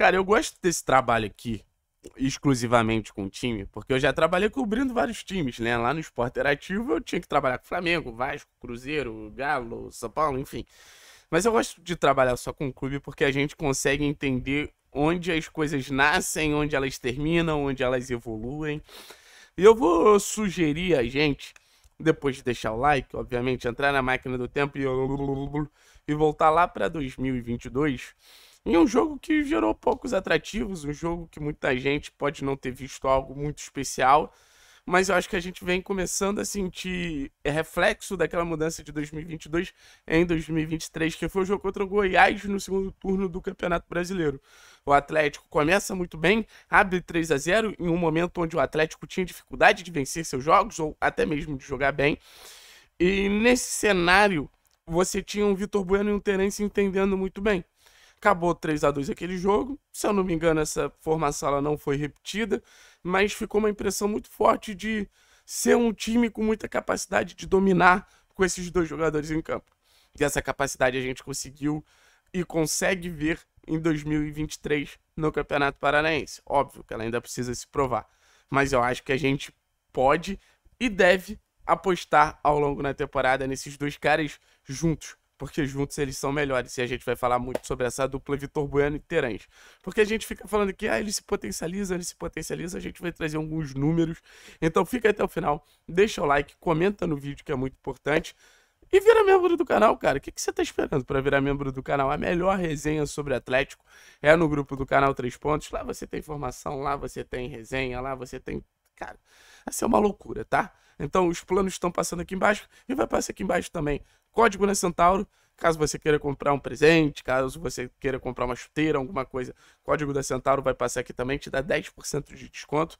Cara, eu gosto desse trabalho aqui, exclusivamente com o time, porque eu já trabalhei cobrindo vários times, né? Lá no Esporte Interativo eu tinha que trabalhar com Flamengo, Vasco, Cruzeiro, Galo, São Paulo, enfim. Mas eu gosto de trabalhar só com o clube porque a gente consegue entender onde as coisas nascem, onde elas terminam, onde elas evoluem. E eu vou sugerir a gente, depois de deixar o like, obviamente, entrar na máquina do tempo e, e voltar lá para 2022 em um jogo que gerou poucos atrativos, um jogo que muita gente pode não ter visto algo muito especial, mas eu acho que a gente vem começando a sentir é, reflexo daquela mudança de 2022 em 2023, que foi o jogo contra o Goiás no segundo turno do Campeonato Brasileiro. O Atlético começa muito bem, abre 3 a 0 em um momento onde o Atlético tinha dificuldade de vencer seus jogos ou até mesmo de jogar bem. E nesse cenário, você tinha um Vitor Bueno e um Terence entendendo muito bem. Acabou 3 a 2 aquele jogo. Se eu não me engano, essa formação ela não foi repetida, mas ficou uma impressão muito forte de ser um time com muita capacidade de dominar com esses dois jogadores em campo. E essa capacidade a gente conseguiu e consegue ver em 2023 no Campeonato Paranaense. Óbvio que ela ainda precisa se provar, mas eu acho que a gente pode e deve apostar ao longo da temporada nesses dois caras juntos, porque juntos eles são melhores. E a gente vai falar muito sobre essa dupla Vitor Bueno e Terãs. Porque a gente fica falando que ah, ele se potencializa, ele se potencializa, a gente vai trazer alguns números. Então fica até o final, deixa o like, comenta no vídeo que é muito importante. E vira membro do canal, cara. O que, que você tá esperando para virar membro do canal? A melhor resenha sobre Atlético é no grupo do canal Três Pontos. Lá você tem informação, lá você tem resenha, lá você tem Cara, essa é uma loucura, tá? Então, os planos estão passando aqui embaixo e vai passar aqui embaixo também. Código na Centauro, caso você queira comprar um presente, caso você queira comprar uma chuteira, alguma coisa, código da Centauro vai passar aqui também, te dá 10% de desconto.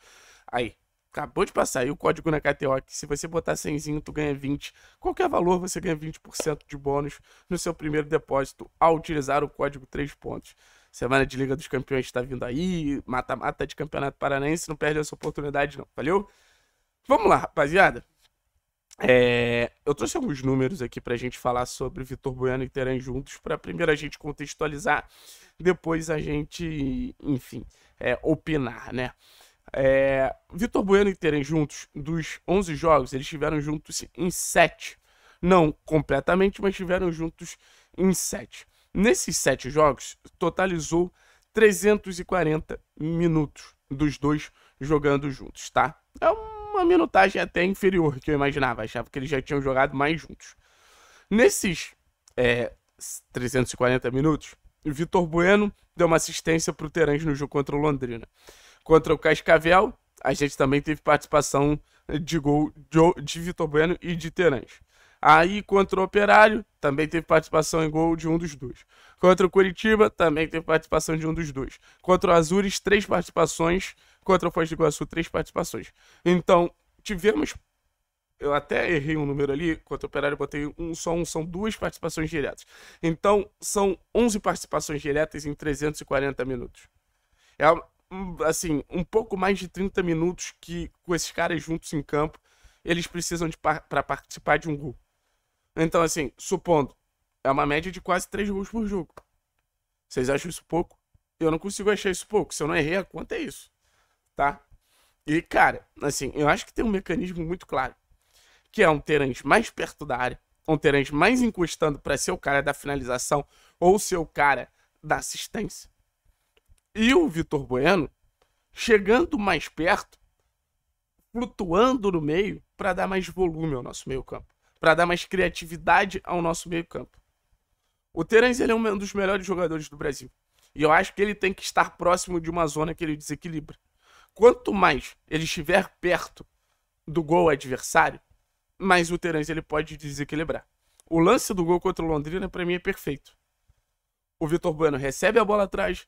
Aí, acabou de passar aí o código na KTO, que se você botar 100, tu ganha 20. Qualquer valor, você ganha 20% de bônus no seu primeiro depósito ao utilizar o código 3 pontos. Semana de Liga dos Campeões está vindo aí, mata-mata de Campeonato Paranaense, não perde essa oportunidade não, valeu? Vamos lá, rapaziada. É, eu trouxe alguns números aqui para a gente falar sobre Vitor Bueno e Teran juntos, para primeiro a gente contextualizar, depois a gente, enfim, é, opinar, né? É, Vitor Bueno e Teran juntos, dos 11 jogos, eles estiveram juntos em 7. Não completamente, mas estiveram juntos em 7. Nesses sete jogos, totalizou 340 minutos dos dois jogando juntos, tá? É uma minutagem até inferior que eu imaginava, achava que eles já tinham jogado mais juntos. Nesses é, 340 minutos, Vitor Bueno deu uma assistência para o Terãs no jogo contra o Londrina. Contra o Cascavel, a gente também teve participação de gol de, de Vitor Bueno e de Terence. Aí contra o Operário, também teve participação em gol de um dos dois. Contra o Curitiba, também teve participação de um dos dois. Contra o Azures, três participações. Contra o Foz do Iguaçu, três participações. Então, tivemos. Eu até errei um número ali, contra o Operário eu botei um só um, são duas participações diretas. Então, são 11 participações diretas em 340 minutos. É, assim, um pouco mais de 30 minutos que com esses caras juntos em campo, eles precisam para participar de um gol. Então, assim, supondo, é uma média de quase 3 gols por jogo. Vocês acham isso pouco? Eu não consigo achar isso pouco. Se eu não errei a conta, é isso. Tá? E, cara, assim, eu acho que tem um mecanismo muito claro. Que é um Terante mais perto da área, um Terante mais encostando para ser o cara da finalização ou ser o cara da assistência. E o Vitor Bueno chegando mais perto, flutuando no meio para dar mais volume ao nosso meio-campo para dar mais criatividade ao nosso meio-campo. O Terence ele é um dos melhores jogadores do Brasil. E eu acho que ele tem que estar próximo de uma zona que ele desequilibra. Quanto mais ele estiver perto do gol adversário, mais o Terence ele pode desequilibrar. O lance do gol contra o Londrina para mim é perfeito. O Vitor Bueno recebe a bola atrás,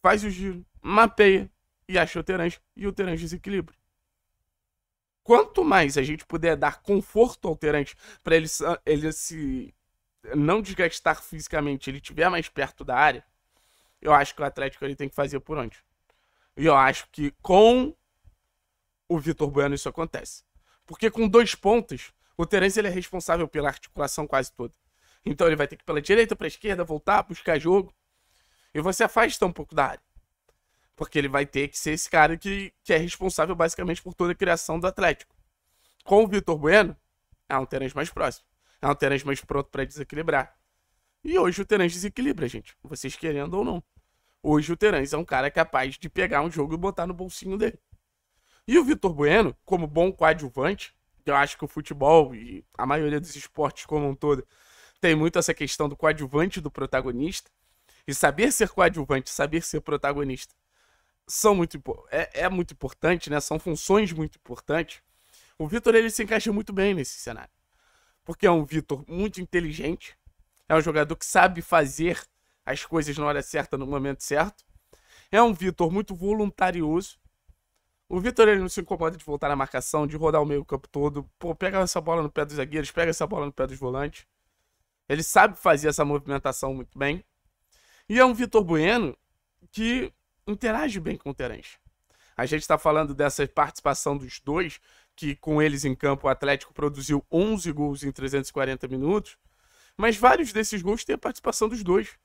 faz o giro, mapeia e acha o Terence e o Terence desequilibra quanto mais a gente puder dar conforto ao Terence para ele, ele se não desgastar fisicamente, ele estiver mais perto da área, eu acho que o Atlético ele tem que fazer por onde. E eu acho que com o Vitor Bueno isso acontece. Porque com dois pontos, o Terence ele é responsável pela articulação quase toda. Então ele vai ter que ir pela direita, para a esquerda, voltar, buscar jogo. E você afasta um pouco da área. Porque ele vai ter que ser esse cara que, que é responsável basicamente por toda a criação do Atlético. Com o Vitor Bueno, é um Terence mais próximo. É um Terence mais pronto para desequilibrar. E hoje o Terence desequilibra, gente. Vocês querendo ou não. Hoje o Terence é um cara capaz de pegar um jogo e botar no bolsinho dele. E o Vitor Bueno, como bom coadjuvante, eu acho que o futebol e a maioria dos esportes como um todo tem muito essa questão do coadjuvante do protagonista. E saber ser coadjuvante, saber ser protagonista, são muito é, é muito importante, né? São funções muito importantes. O Vitor ele se encaixa muito bem nesse cenário. Porque é um Vitor muito inteligente, é um jogador que sabe fazer as coisas na hora certa, no momento certo. É um Vitor muito voluntarioso. O Vitor ele não se incomoda de voltar na marcação, de rodar o meio-campo todo. Pô, pega essa bola no pé dos zagueiros, pega essa bola no pé dos volantes. Ele sabe fazer essa movimentação muito bem. E é um Vitor Bueno que interage bem com o Terence. A gente está falando dessa participação dos dois, que com eles em campo o Atlético produziu 11 gols em 340 minutos, mas vários desses gols têm a participação dos dois.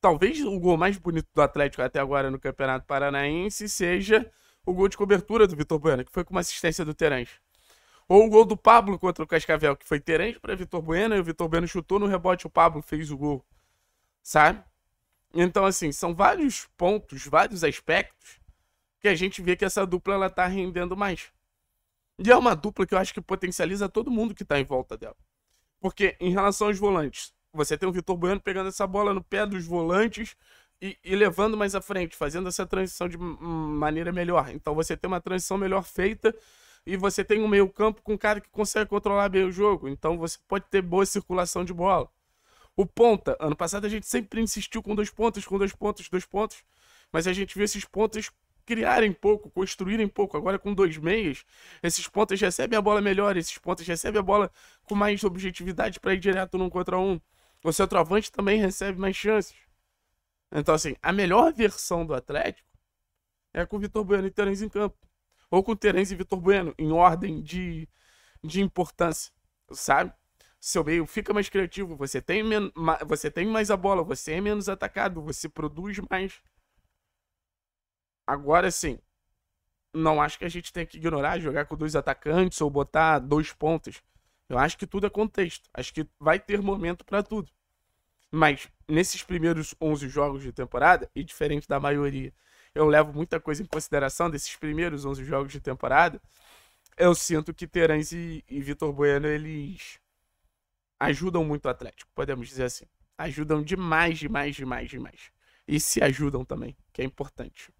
Talvez o gol mais bonito do Atlético até agora no Campeonato Paranaense seja o gol de cobertura do Vitor Bueno, que foi com uma assistência do Terence. Ou o gol do Pablo contra o Cascavel, que foi Terence para Vitor Bueno, e o Vitor Bueno chutou no rebote, o Pablo fez o gol. Sabe? Então, assim, são vários pontos, vários aspectos que a gente vê que essa dupla ela tá rendendo mais. E é uma dupla que eu acho que potencializa todo mundo que tá em volta dela. Porque em relação aos volantes, você tem o Vitor Bueno pegando essa bola no pé dos volantes e, e levando mais à frente, fazendo essa transição de maneira melhor. Então você tem uma transição melhor feita e você tem um meio-campo com um cara que consegue controlar bem o jogo. Então você pode ter boa circulação de bola. O ponta, ano passado a gente sempre insistiu com dois pontos, com dois pontos, dois pontos, mas a gente viu esses pontos criarem pouco, construírem pouco. Agora com dois meias, esses pontas recebem a bola melhor, esses pontas recebem a bola com mais objetividade para ir direto num contra um. O centroavante também recebe mais chances. Então, assim, a melhor versão do Atlético é com o Vitor Bueno e Terence em campo. Ou com o Terence e Vitor Bueno, em ordem de, de importância, sabe? seu meio fica mais criativo, você tem, men... você tem mais a bola, você é menos atacado, você produz mais. Agora sim, não acho que a gente tenha que ignorar jogar com dois atacantes ou botar dois pontos. Eu acho que tudo é contexto. Acho que vai ter momento para tudo. Mas nesses primeiros 11 jogos de temporada, e diferente da maioria, eu levo muita coisa em consideração desses primeiros 11 jogos de temporada. Eu sinto que Terence e, e Vitor Bueno, eles ajudam muito o Atlético, podemos dizer assim. Ajudam demais, demais, demais, demais. E se ajudam também, que é importante.